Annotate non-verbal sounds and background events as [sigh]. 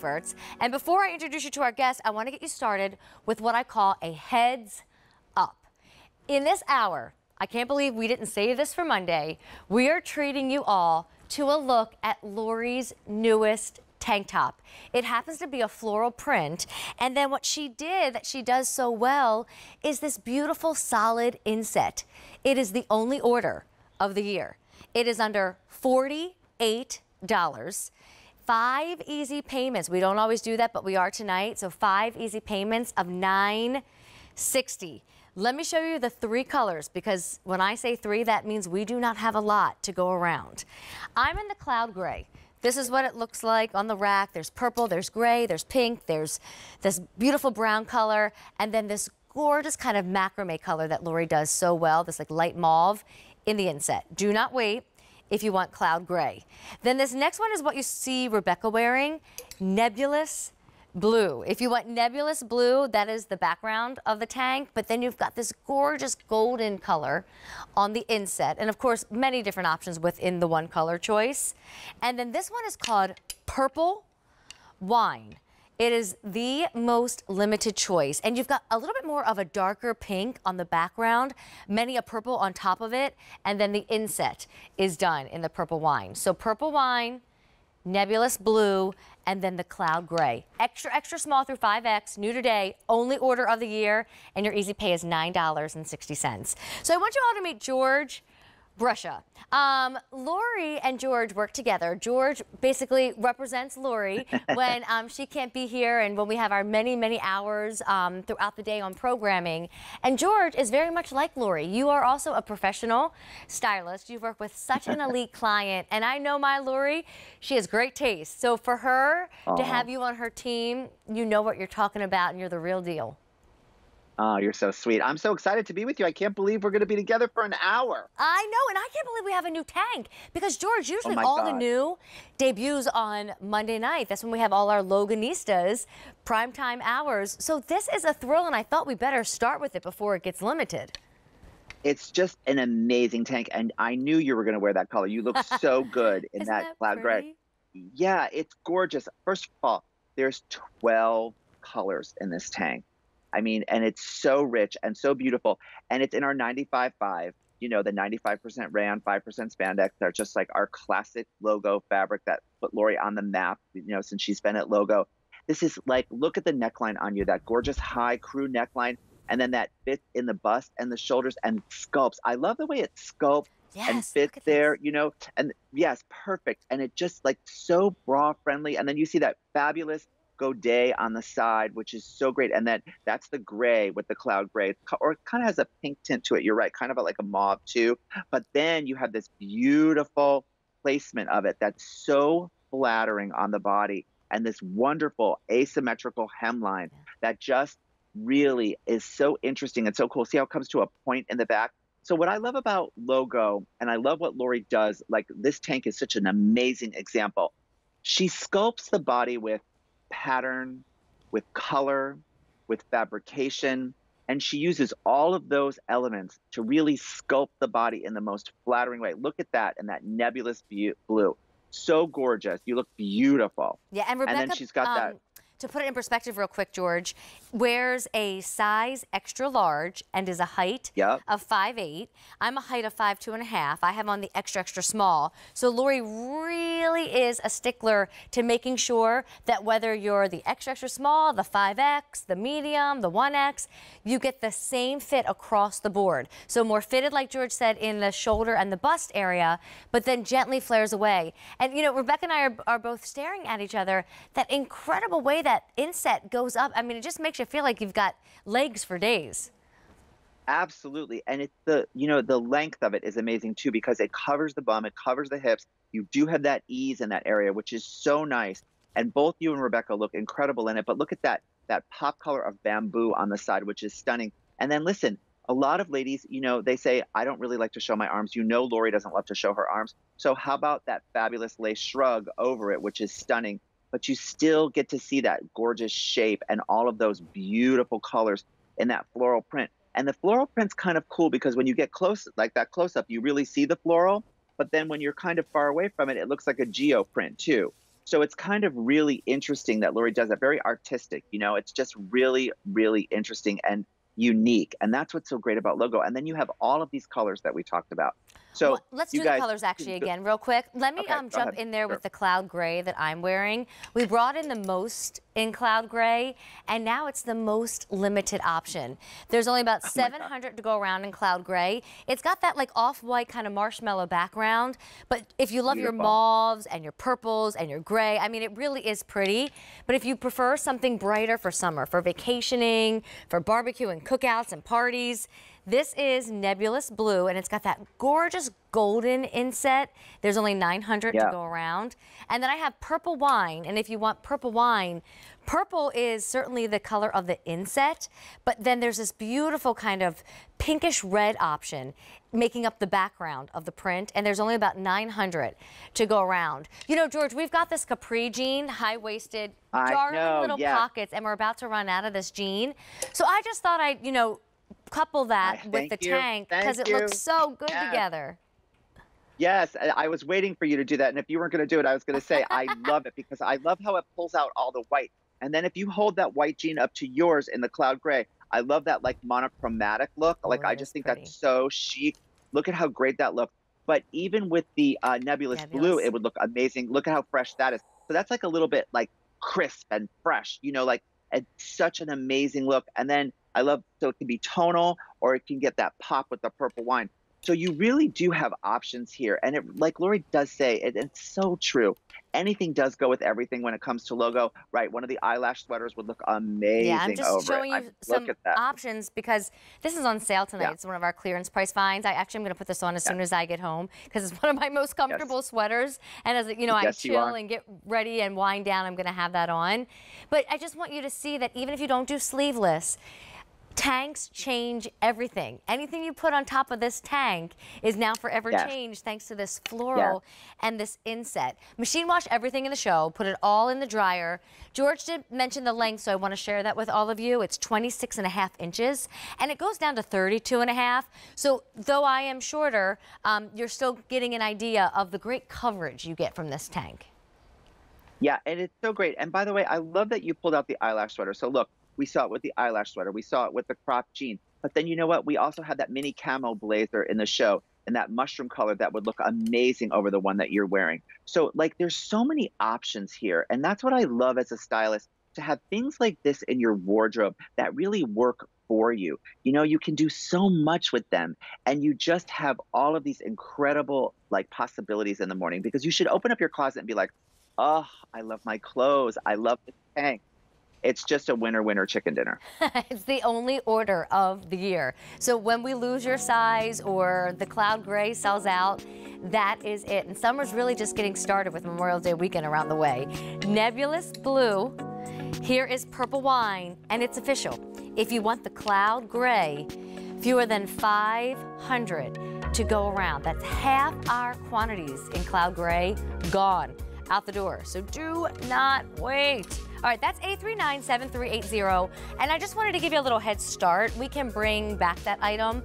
experts. And before I introduce you to our guest, I want to get you started with what I call a heads up. In this hour, I can't believe we didn't say this for Monday, we are treating you all to a look at Lori's newest tank top. It happens to be a floral print. And then what she did that she does so well is this beautiful solid inset. It is the only order of the year. It is under $48 five easy payments. We don't always do that, but we are tonight. So five easy payments of 960. Let me show you the three colors because when I say three, that means we do not have a lot to go around. I'm in the cloud gray. This is what it looks like on the rack. There's purple, there's gray, there's pink, there's this beautiful brown color, and then this gorgeous kind of macrame color that Lori does so well, this like light mauve in the inset. Do not wait if you want cloud gray. Then this next one is what you see Rebecca wearing, nebulous blue. If you want nebulous blue, that is the background of the tank, but then you've got this gorgeous golden color on the inset. And of course, many different options within the one color choice. And then this one is called purple wine. It is the most limited choice. And you've got a little bit more of a darker pink on the background, many a purple on top of it, and then the inset is done in the purple wine. So purple wine, nebulous blue, and then the cloud gray. Extra, extra small through 5X, new today, only order of the year, and your easy pay is $9.60. So I want you all to meet George Russia. Um, Lori and George work together. George basically represents Lori [laughs] when um, she can't be here and when we have our many, many hours um, throughout the day on programming. And George is very much like Lori. You are also a professional stylist. You work with such an [laughs] elite client. And I know my Lori, she has great taste. So for her uh -huh. to have you on her team, you know what you're talking about and you're the real deal. Oh, you're so sweet. I'm so excited to be with you. I can't believe we're going to be together for an hour. I know, and I can't believe we have a new tank because, George, oh usually oh all God. the new debuts on Monday night. That's when we have all our Loganistas, primetime hours. So this is a thrill, and I thought we better start with it before it gets limited. It's just an amazing tank, and I knew you were going to wear that color. You look [laughs] so good in that, that, cloud pretty? gray. Yeah, it's gorgeous. First of all, there's 12 colors in this tank. I mean, and it's so rich and so beautiful. And it's in our 95.5, you know, the 95% rayon, 5% spandex. They're just like our classic logo fabric that put Lori on the map, you know, since she's been at logo. This is like, look at the neckline on you, that gorgeous high crew neckline. And then that fits in the bust and the shoulders and sculpts. I love the way it sculpts yes, and fits there, this. you know, and yes, perfect. And it just like so bra friendly. And then you see that fabulous day on the side, which is so great. And that that's the gray with the cloud gray, or kind of has a pink tint to it. You're right, kind of like a mauve too. But then you have this beautiful placement of it that's so flattering on the body, and this wonderful asymmetrical hemline that just really is so interesting and so cool. See how it comes to a point in the back. So what I love about logo, and I love what Lori does, like this tank is such an amazing example. She sculpts the body with pattern, with color, with fabrication. And she uses all of those elements to really sculpt the body in the most flattering way. Look at that and that nebulous blue. So gorgeous. You look beautiful. Yeah, and Rebecca. And then she's got um, that. To put it in perspective, real quick, George wears a size extra large and is a height yep. of five eight. I'm a height of five two and a half. I have on the extra extra small. So Lori really is a stickler to making sure that whether you're the extra extra small, the five X, the medium, the one X, you get the same fit across the board. So more fitted, like George said, in the shoulder and the bust area, but then gently flares away. And you know, Rebecca and I are, are both staring at each other. That incredible way that that inset goes up, I mean, it just makes you feel like you've got legs for days. Absolutely. And it's the, you know, the length of it is amazing too because it covers the bum, it covers the hips. You do have that ease in that area, which is so nice. And both you and Rebecca look incredible in it. But look at that, that pop color of bamboo on the side, which is stunning. And then listen, a lot of ladies, you know, they say, I don't really like to show my arms. You know, Lori doesn't love to show her arms. So, how about that fabulous lace shrug over it, which is stunning? but you still get to see that gorgeous shape and all of those beautiful colors in that floral print. And the floral print's kind of cool because when you get close, like that close up, you really see the floral. But then when you're kind of far away from it, it looks like a geo print too. So it's kind of really interesting that Lori does that. Very artistic, you know, it's just really, really interesting and unique. And that's what's so great about Logo. And then you have all of these colors that we talked about so well, let's do guys, the colors actually again real quick. Let me okay, um, jump ahead. in there sure. with the cloud gray that I'm wearing. We brought in the most in cloud gray and now it's the most limited option. There's only about [laughs] oh 700 to go around in cloud gray. It's got that like off-white kind of marshmallow background, but if you love Beautiful. your mauves and your purples and your gray, I mean, it really is pretty. But if you prefer something brighter for summer, for vacationing, for barbecue and cookouts and parties, this is Nebulous Blue, and it's got that gorgeous golden inset. There's only 900 yeah. to go around. And then I have purple wine, and if you want purple wine, purple is certainly the color of the inset, but then there's this beautiful kind of pinkish red option making up the background of the print, and there's only about 900 to go around. You know, George, we've got this capri jean, high-waisted, darling know, little yeah. pockets, and we're about to run out of this jean. So I just thought I'd, you know, couple that with the you. tank because it looks so good yeah. together. Yes, I was waiting for you to do that. And if you weren't going to do it, I was going to say, I love it because I love how it pulls out all the white. And then if you hold that white jean up to yours in the cloud gray, I love that like monochromatic look. Oh, like I just think pretty. that's so chic. Look at how great that looks. But even with the uh, nebulous, nebulous, blue, it would look amazing. Look at how fresh that is. So that's like a little bit like crisp and fresh, you know, like it's such an amazing look. And then I love so it can be tonal or it can get that pop with the purple wine. So you really do have options here. And it, like Lori does say, it, it's so true. Anything does go with everything when it comes to logo, right? One of the eyelash sweaters would look amazing. Yeah, I'm just showing it. you some options because this is on sale tonight. Yeah. It's one of our clearance price finds. I actually am going to put this on as soon as I get home because it's [laughs] one of my most comfortable yes. sweaters. And as you know, I yes, chill and get ready and wind down, I'm going to have that on. But I just want you to see that even if you don't do sleeveless, tanks change everything. Anything you put on top of this tank is now forever changed thanks to this floral yeah. and this inset. Machine wash everything in the show, put it all in the dryer. George did mention the length, so I want to share that with all of you. It's 26 and a half inches, and it goes down to 32 and a half. So though I am shorter, um, you're still getting an idea of the great coverage you get from this tank. Yeah, and it's so great. And by the way, I love that you pulled out the eyelash sweater. So look, we saw it with the eyelash sweater. We saw it with the crop jean. But then you know what? We also had that mini camo blazer in the show and that mushroom color that would look amazing over the one that you're wearing. So, like, there's so many options here. And that's what I love as a stylist to have things like this in your wardrobe that really work for you. You know, you can do so much with them and you just have all of these incredible like possibilities in the morning because you should open up your closet and be like, "Oh, I love my clothes. I love this tank it's just a winner winner chicken dinner. [laughs] it's the only order of the year. So when we lose your size or the cloud gray sells out, that is it. And summer's really just getting started with Memorial Day weekend around the way. Nebulous blue, here is purple wine, and it's official. If you want the cloud gray, fewer than 500 to go around. That's half our quantities in cloud gray gone out the door. So do not wait. All right, that's 839-7380. And I just wanted to give you a little head start. We can bring back that item.